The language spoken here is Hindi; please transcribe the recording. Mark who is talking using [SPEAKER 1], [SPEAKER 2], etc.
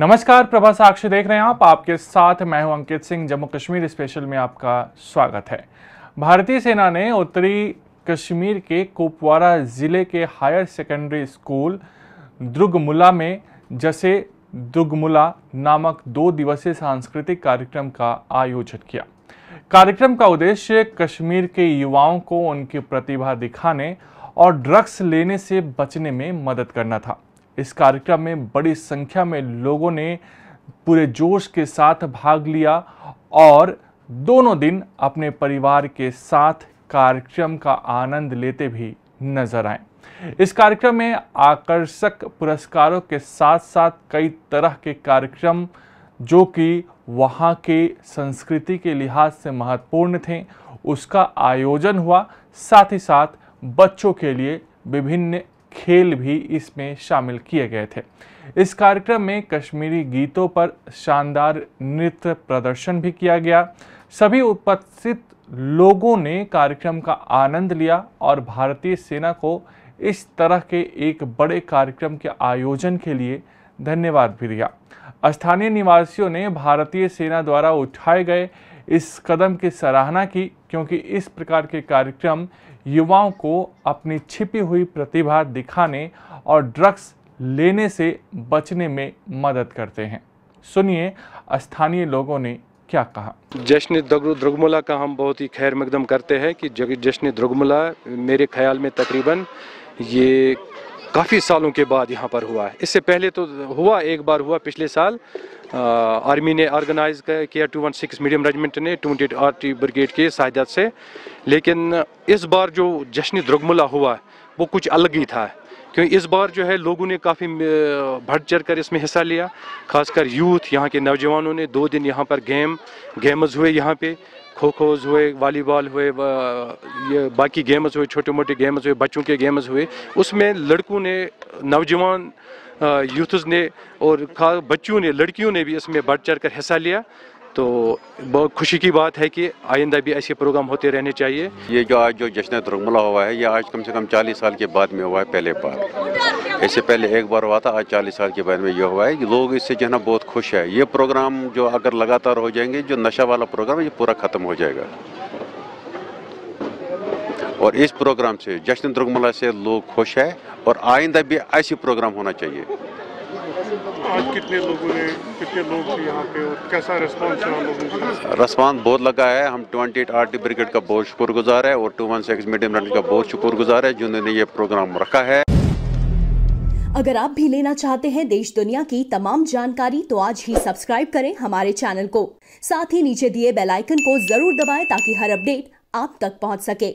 [SPEAKER 1] नमस्कार प्रभा साक्षी देख रहे हैं आप आपके साथ मैं हूं अंकित सिंह जम्मू कश्मीर स्पेशल में आपका स्वागत है भारतीय सेना ने उत्तरी कश्मीर के कुपवारा ज़िले के हायर सेकेंडरी स्कूल दुर्गमुला में जैसे दुर्गमुला नामक दो दिवसीय सांस्कृतिक कार्यक्रम का आयोजन किया कार्यक्रम का उद्देश्य कश्मीर के युवाओं को उनकी प्रतिभा दिखाने और ड्रग्स लेने से बचने में मदद करना था इस कार्यक्रम में बड़ी संख्या में लोगों ने पूरे जोश के साथ भाग लिया और दोनों दिन अपने परिवार के साथ कार्यक्रम का आनंद लेते भी नजर आए इस कार्यक्रम में आकर्षक पुरस्कारों के साथ साथ कई तरह के कार्यक्रम जो कि वहाँ के संस्कृति के लिहाज से महत्वपूर्ण थे उसका आयोजन हुआ साथ ही साथ बच्चों के लिए विभिन्न खेल भी इसमें शामिल किए गए थे इस कार्यक्रम में कश्मीरी गीतों पर शानदार नृत्य प्रदर्शन भी किया गया सभी उपस्थित लोगों ने कार्यक्रम का आनंद लिया और भारतीय सेना को इस तरह के एक बड़े कार्यक्रम के आयोजन के लिए धन्यवाद भी दिया स्थानीय निवासियों ने भारतीय सेना द्वारा उठाए गए इस कदम की सराहना की क्योंकि इस प्रकार के कार्यक्रम युवाओं को अपनी छिपी हुई प्रतिभा दिखाने और ड्रग्स लेने से बचने में मदद करते हैं सुनिए स्थानीय लोगों ने क्या कहा
[SPEAKER 2] जश्न द्रगमुला का हम बहुत ही खैर मकदम करते हैं कि जश्न द्रगमुला मेरे ख्याल में तकरीबन ये काफ़ी सालों के बाद यहाँ पर हुआ है इससे पहले तो हुआ एक बार हुआ पिछले साल आर्मी ने ऑर्गेनाइज किया two one six medium regiment ने एट आर टी ब्रिगेड के सहायता से लेकिन इस बार जो जश्न द्रगमुला हुआ वो कुछ अलग ही था क्योंकि इस बार जो है लोगों ने काफ़ी बढ़ चढ़ कर इसमें हिस्सा लिया खासकर यूथ यहाँ के नौजवानों ने दो दिन यहाँ पर गेम गेम्स हुए यहाँ पे खो खोज हुए वॉलीबॉल हुए ये बाकी गेम्स हुए छोटे मोटे गेम्स हुए बच्चों के गेम्स हुए उसमें लड़कों ने नौजवान यूथ्स ने और खास बच्चों ने लड़कियों ने भी इसमें बढ़ चढ़ कर
[SPEAKER 3] हिस्सा लिया तो बहुत खुशी की बात है कि आइंदा भी ऐसे प्रोग्राम होते रहने चाहिए ये जो आज जो जश्न तुरमला हुआ है ये आज कम से कम 40 साल के बाद में हुआ है पहले बार इससे पहले एक बार हुआ था आज 40 साल के बाद में ये हुआ है कि लोग इससे जो है ना बहुत खुश है ये प्रोग्राम जो अगर लगातार हो जाएंगे जो नशा वाला प्रोग्राम ये पूरा ख़त्म हो जाएगा और इस प्रोग्राम से जश्न दुर्गमला से लोग खुश है और आइंदा भी ऐसे प्रोग्राम होना चाहिए
[SPEAKER 2] आज कितने लोगों ने कितने लोग थे यहाँ पे और कैसा रिस्पांस रहा लोगों का
[SPEAKER 3] रिस्पांस बहुत लगा है हम twenty eight R T brigade का बहुत शुक्रगुजार है और टू वन सिक्स मीडियम रन का बहुत शुक्रगुजार है जिन्होंने ये प्रोग्राम रखा है
[SPEAKER 2] अगर आप भी लेना चाहते हैं देश दुनिया की तमाम जानकारी तो आज ही सब्सक्राइब करें हमारे चैनल को साथ ही नीचे दिए बेल आइकन को जरूर दबाएं ताकि हर अपडेट आप तक
[SPEAKER 1] पहुंच सके